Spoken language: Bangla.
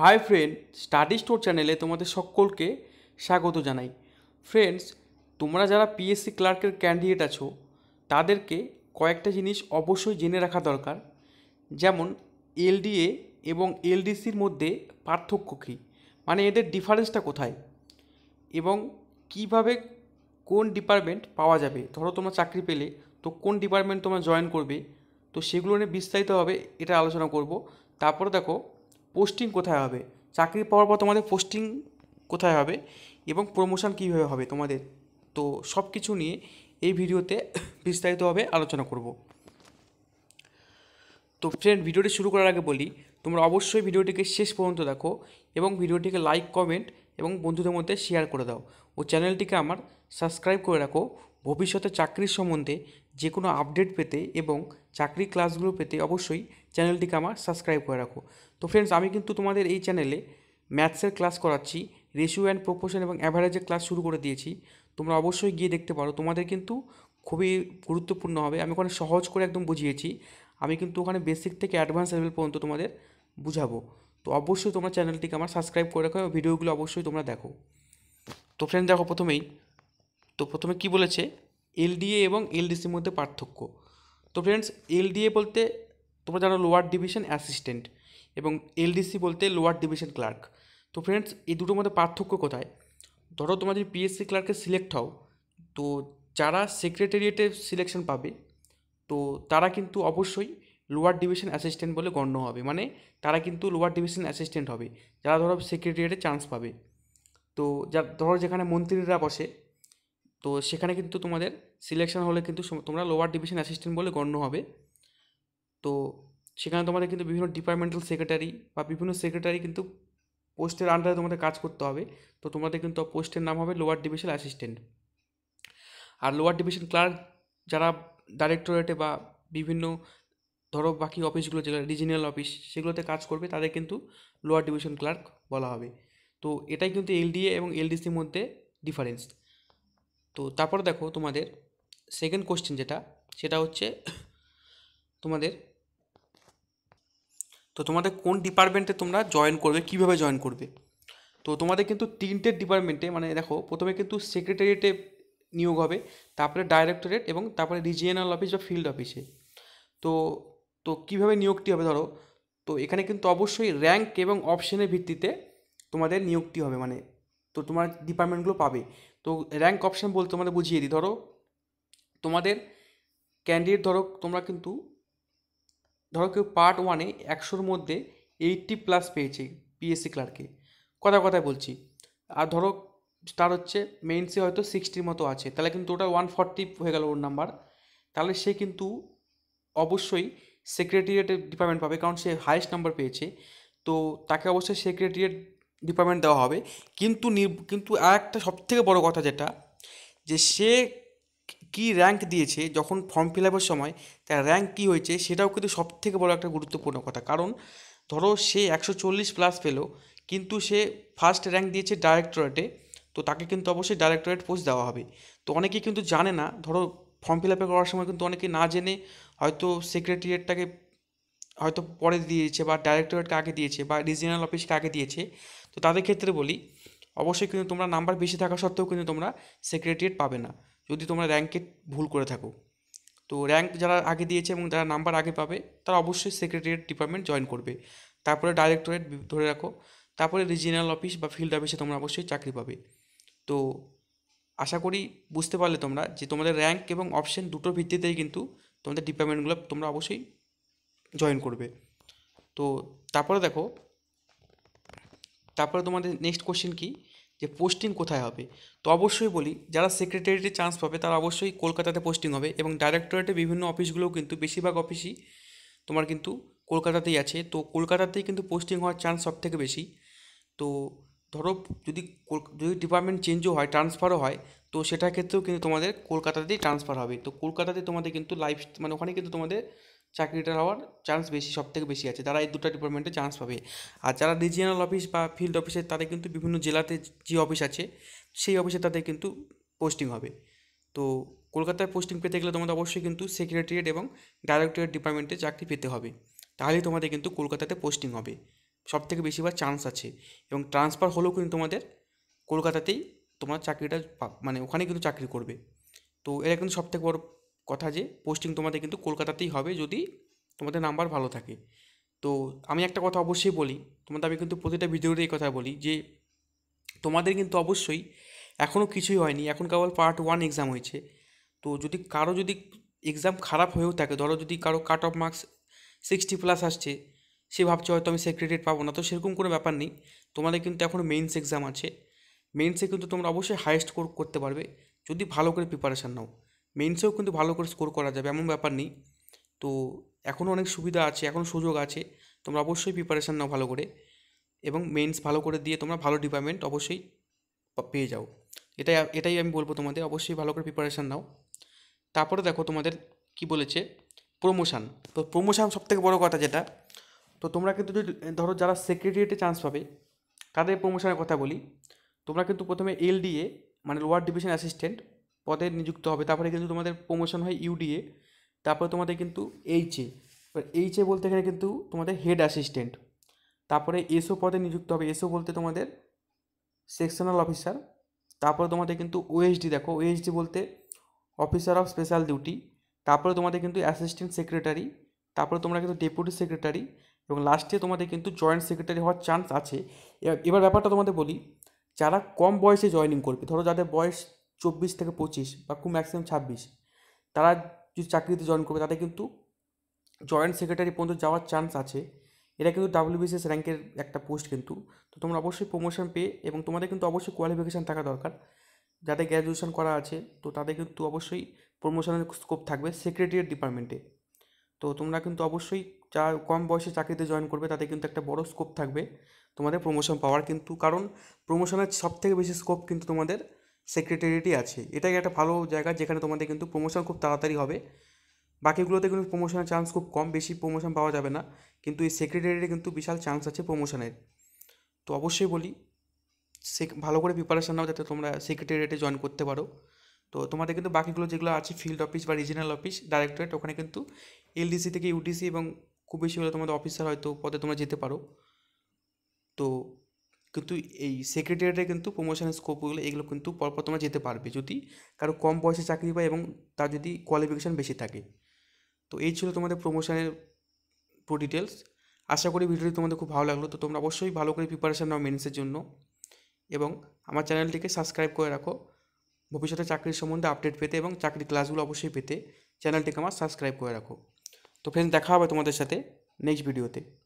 হাই ফ্রেন্ড স্টাডি স্টোর চ্যানেলে তোমাদের সকলকে স্বাগত জানাই ফ্রেন্ডস তোমরা যারা পিএসসি ক্লার্কের ক্যান্ডিডেট আছো তাদেরকে কয়েকটা জিনিস অবশ্যই জেনে রাখা দরকার যেমন এলডিএ এবং এলডিসির মধ্যে পার্থক্য কী মানে এদের ডিফারেন্সটা কোথায় এবং কিভাবে কোন ডিপার্টমেন্ট পাওয়া যাবে ধরো তোমরা চাকরি পেলে তো কোন ডিপার্টমেন্ট তোমরা জয়েন করবে তো সেগুলো নিয়ে বিস্তারিতভাবে এটা আলোচনা করব তারপর দেখো পোস্টিং কোথায় হবে চাকরি পাওয়ার পর তোমাদের পোস্টিং কোথায় হবে এবং প্রমোশন কীভাবে হবে তোমাদের তো সব কিছু নিয়ে এই ভিডিওতে বিস্তারিতভাবে আলোচনা করব তো ফ্রেন্ড ভিডিওটি শুরু করার আগে বলি তোমরা অবশ্যই ভিডিওটিকে শেষ পর্যন্ত দেখো এবং ভিডিওটিকে লাইক কমেন্ট এবং বন্ধুদের মধ্যে শেয়ার করে দাও ও চ্যানেলটিকে আমার সাবস্ক্রাইব করে রাখো ভবিষ্যতে চাকরির সম্বন্ধে যে কোনো আপডেট পেতে এবং চাকরি ক্লাসগুলো পেতে অবশ্যই চ্যানেলটিকে আমার সাবস্ক্রাইব করে রাখো তো ফ্রেন্ডস আমি কিন্তু তোমাদের এই চ্যানেলে ম্যাথসের ক্লাস করাচ্ছি রেশিও অ্যান্ড প্রপোর্শন এবং অ্যাভারেজের ক্লাস শুরু করে দিয়েছি তোমরা অবশ্যই গিয়ে দেখতে পারো তোমাদের কিন্তু খুবই গুরুত্বপূর্ণ হবে আমি ওখানে সহজ করে একদম বুঝিয়েছি আমি কিন্তু ওখানে বেসিক থেকে অ্যাডভান্স লেভেল পর্যন্ত তোমাদের বুঝাবো তো অবশ্যই তোমরা চ্যানেলটিকে আমার সাবস্ক্রাইব করে রাখো ভিডিওগুলো অবশ্যই তোমরা দেখো তো ফ্রেন্ড দেখো প্রথমেই তো প্রথমে কি বলেছে এলডিএ এবং এলডিসির মধ্যে পার্থক্য তো ফ্রেন্ডস এলডিএ বলতে তোমরা জানো লোয়ার ডিভিশন অ্যাসিস্ট্যান্ট এবং এলডিসি বলতে লোয়ার ডিভিশন ক্লার্ক তো ফ্রেন্ডস এই দুটোর মধ্যে পার্থক্য কোথায় ধরো তোমার যদি পিএসসি ক্লার্কে সিলেক্ট হও তো যারা সেক্রেটারিয়েটে সিলেকশন পাবে তো তারা কিন্তু অবশ্যই লোয়ার ডিভিশন অ্যাসিস্ট্যান্ট বলে গণ্য হবে মানে তারা কিন্তু লোয়ার ডিভিশন অ্যাসিস্ট্যান্ট হবে যারা ধরো সেক্রেটারিয়েটে চান্স পাবে তো যা ধরো যেখানে মন্ত্রীরা বসে তো সেখানে কিন্তু তোমাদের সিলেকশন হলে কিন্তু তোমরা লোয়ার ডিভিশন অ্যাসিস্ট্যান্ট বলে গণ্য হবে তো সেখানে তোমাদের কিন্তু বিভিন্ন ডিপার্টমেন্টাল সেক্রেটারি বা বিভিন্ন সেক্রেটারি কিন্তু পোস্টের আন্ডারে তোমাদের কাজ করতে হবে তো তোমাদের কিন্তু পোস্টের নাম হবে লোয়ার ডিভিশন অ্যাসিস্ট্যান্ট আর লোয়ার ডিভিশন ক্লার্ক যারা ডাইরেক্টরেটে বা বিভিন্ন ধরো বাকি অফিসগুলো যেগুলো রিজিনাল অফিস সেগুলোতে কাজ করবে তাদের কিন্তু লোয়ার ডিভিশন ক্লার্ক বলা হবে তো এটাই কিন্তু এলডিএ এবং এলডিসির মধ্যে ডিফারেন্স তো তারপর দেখো তোমাদের সেকেন্ড কোশ্চেন যেটা সেটা হচ্ছে তোমাদের তো তোমাদের কোন ডিপার্টমেন্টে তোমরা জয়েন করবে কিভাবে জয়েন করবে তো তোমাদের কিন্তু তিনটে ডিপার্টমেন্টে মানে দেখো প্রথমে কিন্তু সেক্রেটারিয়েটে নিয়োগ হবে তারপরে ডাইরেক্টরেট এবং তারপরে রিজিয়নাল অফিস বা ফিল্ড অফিসে তো তো কীভাবে নিয়োগটি হবে ধরো তো এখানে কিন্তু অবশ্যই র্যাঙ্ক এবং অপশনের ভিত্তিতে তোমাদের নিয়োগটি হবে মানে তো তোমার ডিপার্টমেন্টগুলো পাবে তো র্যাঙ্ক অপশান বলতে তোমাদের বুঝিয়ে দিই ধরো তোমাদের ক্যান্ডিডেট ধরো তোমরা কিন্তু ধরো কেউ পার্ট ওয়ানে একশোর মধ্যে এইটটি প্লাস পেয়েছে পিএসসি ক্লার্কে কথা কথায় বলছি আর ধরো তার হচ্ছে মেইনসে হয়তো সিক্সটির মতো আছে তাহলে কিন্তু ওটা ওয়ান ফর্টি হয়ে গেল ওর নাম্বার তাহলে সে কিন্তু অবশ্যই সেক্রেটারিয়েটের ডিপার্টমেন্ট পাবে কারণ সে হায়েস্ট নাম্বার পেয়েছে তো তাকে অবশ্যই সেক্রেটারিয়েট ডিপার্টমেন্ট দেওয়া হবে কিন্তু কিন্তু আর একটা সবথেকে বড় কথা যেটা যে সে কি র্যাঙ্ক দিয়েছে যখন ফর্ম ফিল আপের সময় তার র্যাঙ্ক কী হয়েছে সেটাও কিন্তু সবথেকে বড় একটা গুরুত্বপূর্ণ কথা কারণ ধরো সে একশো চল্লিশ প্লাস পেল কিন্তু সে ফার্স্ট র্যাঙ্ক দিয়েছে ডাইরেক্টরেটে তো তাকে কিন্তু অবশ্যই ডাইরেক্টরেট পোস্ট দেওয়া হবে তো অনেকে কিন্তু জানে না ধরো ফর্ম ফিল আপে করার সময় কিন্তু অনেকে না জেনে হয়তো সেক্রেটারিয়েটটাকে হয়তো পরে দিয়েছে বা ডাইরেক্টরেট কাকে দিয়েছে বা রিজিনাল অফিস কাকে দিয়েছে তো তাদের ক্ষেত্রে বলি অবশ্যই কিন্তু তোমরা নাম্বার বেশি থাকা সত্ত্বেও কিন্তু তোমরা সেক্রেটারিয়েট পাবে না যদি তোমরা র্যাঙ্কে ভুল করে থাকো তো র্যাঙ্ক যারা আগে দিয়েছে এবং যারা নাম্বার আগে পাবে তারা অবশ্যই সেক্রেটারিয়েট ডিপার্টমেন্ট জয়েন করবে তারপরে ডাইরেক্টরেট ধরে রাখো তারপরে রিজিনাল অফিস বা ফিল্ড অফিসে তোমরা অবশ্যই চাকরি পাবে তো আশা করি বুঝতে পারলে তোমরা যে তোমাদের র্যাঙ্ক এবং অপশন দুটো ভিত্তিতেই কিন্তু তোমাদের ডিপার্টমেন্টগুলো তোমরা অবশ্যই জয়েন করবে তো তারপরে দেখো তারপরে তোমাদের নেক্সট কোশ্চেন কী যে পোস্টিং কোথায় হবে তো অবশ্যই বলি যারা সেক্রেটারিতে চান্স পাবে তারা অবশ্যই কলকাতাতে পোস্টিং হবে এবং ডাইরেক্টরেটে বিভিন্ন অফিসগুলোও কিন্তু বেশিরভাগ অফিসই তোমার কিন্তু কলকাতাতেই আছে তো কলকাতাতেই কিন্তু পোস্টিং হওয়ার চান্স সবথেকে বেশি তো ধরো যদি যদি ডিপার্টমেন্ট চেঞ্জও হয় ট্রান্সফারও হয় তো সেটার ক্ষেত্রেও কিন্তু তোমাদের কলকাতাতেই ট্রান্সফার হবে তো কলকাতাতে তোমাদের কিন্তু লাইফ মানে ওখানে কিন্তু তোমাদের চাকরিটা হওয়ার চান্স বেশি সব থেকে বেশি আছে তারা এই দুটো ডিপার্টমেন্টে চান্স পাবে আর যারা রিজিয়নাল অফিস বা ফিল্ড অফিসে তাদের কিন্তু বিভিন্ন জেলাতে যে অফিস আছে সেই অফিসে তাদের কিন্তু পোস্টিং হবে তো কলকাতায় পোস্টিং পেতে গেলে তোমাদের অবশ্যই কিন্তু সেক্রেটারিয়েট এবং ডাইরেক্টরেট ডিপার্টমেন্টে চাকরি পেতে হবে তাহলেই তোমাদের কিন্তু কলকাতাতে পোস্টিং হবে সব থেকে বেশিরভাগ চান্স আছে এবং ট্রান্সফার হলেও কিন্তু তোমাদের কলকাতাতেই তোমার চাকরিটা মানে ওখানে কিন্তু চাকরি করবে তো এটা কিন্তু সব থেকে বড় কথা যে পোস্টিং তোমাদের কিন্তু কলকাতাতেই হবে যদি তোমাদের নাম্বার ভালো থাকে তো আমি একটা কথা অবশ্যই বলি তোমাদের আমি কিন্তু প্রতিটা ভিডিওতে এই কথা বলি যে তোমাদের কিন্তু অবশ্যই এখনও কিছুই হয়নি এখন কেবল পার্ট ওয়ান এক্সাম হয়েছে তো যদি কারো যদি এক্সাম খারাপ হয়েও থাকে ধরো যদি কারো cut off marks sixty plus আসছে সে ভাবছে হয়তো আমি সেক্রেটারিট পাবো না তো সেরকম কোনো ব্যাপার নেই তোমাদের কিন্তু এখন মেন্স এক্সাম আছে মেন্সে কিন্তু তোমরা অবশ্যই হায়েস্ট করতে পারবে যদি ভালো করে প্রিপারেশান নাও মেন্সেও কিন্তু ভালো করে স্কোর করা যাবে এমন ব্যাপার নেই তো এখনও অনেক সুবিধা আছে এখন সুযোগ আছে তোমরা অবশ্যই প্রিপারেশান নাও ভালো করে এবং মেন্স ভালো করে দিয়ে তোমরা ভালো ডিপার্টমেন্ট অবশ্যই পেয়ে যাও এটাই এটাই আমি বলবো তোমাদের অবশ্যই ভালো করে প্রিপারেশান নাও তারপরে দেখো তোমাদের কি বলেছে প্রমোশান তো প্রমোশান সবথেকে বড় কথা যেটা তো তোমরা কিন্তু যদি ধরো যারা সেক্রেটারিয়েটে চান্স পাবে তাদের প্রমোশনের কথা বলি তোমরা কিন্তু প্রথমে এলডিএ মানে লোয়ার ডিভিশন অ্যাসিস্ট্যান্ট পদে নিযুক্ত হবে তারপরে কিন্তু তোমাদের প্রমোশন হয় ইউডিএ তারপরে তোমাদের কিন্তু এইচএ এবার এইচএ বলতে গেলে কিন্তু তোমাদের হেড অ্যাসিস্ট্যান্ট তারপরে এসও পদে নিযুক্ত হবে এসও বলতে তোমাদের সেকশনাল অফিসার তারপরে তোমাদের কিন্তু ওএসডি দেখো ওএসডি বলতে অফিসার অফ স্পেশাল ডিউটি তারপরে তোমাদের কিন্তু অ্যাসিস্ট্যান্ট সেক্রেটারি তারপরে তোমরা কিন্তু ডেপুটি সেক্রেটারি এবং লাস্টে তোমাদের কিন্তু জয়েন্ট সেক্রেটারি হওয়ার চান্স আছে এবার ব্যাপারটা তোমাদের বলি যারা কম বয়সে জয়নিং করবে ধরো যাদের বয়স চব্বিশ থেকে পঁচিশ বা খুব ম্যাক্সিমাম ছাব্বিশ তারা যদি চাকরিতে জয়েন করবে তাদের কিন্তু জয়েন্ট সেক্রেটারি পর্যন্ত যাওয়ার চান্স আছে এটা কিন্তু ডাব্লিউবিসিএস র্যাঙ্কের একটা পোস্ট কিন্তু তো তোমরা অবশ্যই প্রমোশন পেয়ে এবং তোমাদের কিন্তু অবশ্যই কোয়ালিফিকেশান থাকা দরকার যাদের গ্র্যাজুয়েশন করা আছে তো তাদের কিন্তু অবশ্যই প্রমোশনের স্কোপ থাকবে সেক্রেটারিয়েট ডিপার্টমেন্টে তো তোমরা কিন্তু অবশ্যই যা কম বয়সে চাকরিতে জয়েন করবে তাদের কিন্তু একটা বড় স্কোপ থাকবে তোমাদের প্রমোশন পাওয়ার কিন্তু কারণ প্রমোশনের সব থেকে বেশি স্কোপ কিন্তু তোমাদের সেক্রেটারিটি আছে এটাই একটা ভালো জায়গা যেখানে তোমাদের কিন্তু প্রমোশন খুব তাড়াতাড়ি হবে বাকিগুলোতে কিন্তু প্রমোশনের চান্স খুব কম বেশি প্রমোশন পাওয়া যাবে না কিন্তু এই সেক্রেটারিয়েটে কিন্তু বিশাল চান্স আছে প্রমোশনের তো অবশ্যই বলি সে ভালো করে প্রিপারেশান নাও যাতে তোমরা সেক্রেটারিয়েটে জয়েন করতে পারো তো তোমাদের কিন্তু বাকিগুলো যেগুলো আছে ফিল্ড অফিস বা রিজিনাল অফিস ডাইরেক্টরেট ওখানে কিন্তু এলডিসি থেকে ইউডিসি এবং খুব বেশি হলে তোমাদের অফিসার হয়তো পদে তোমরা যেতে পারো তো কিন্তু এই সেক্রেটারিয়েটে কিন্তু প্রমোশনের স্কোপগুলো এগুলো কিন্তু পরপর তোমরা যেতে পারবে যদি কারো কম বয়সে চাকরি পায় এবং তার যদি কোয়ালিফিকেশান বেশি থাকে তো এই ছিল তোমাদের প্রমোশনের পুরো ডিটেলস আশা করি ভিডিওটি তোমাদের খুব ভালো লাগলো তো তোমরা অবশ্যই ভালো করে প্রিপারেশান নাও মেন্সের জন্য এবং আমার চ্যানেলটিকে সাবস্ক্রাইব করে রাখো ভবিষ্যতে চাকরির সম্বন্ধে আপডেট পেতে এবং চাকরির ক্লাসগুলো অবশ্যই পেতে চ্যানেলটিকে আমার সাবস্ক্রাইব করে রাখো তো ফ্রেন্ড দেখা হবে তোমাদের সাথে নেক্সট ভিডিওতে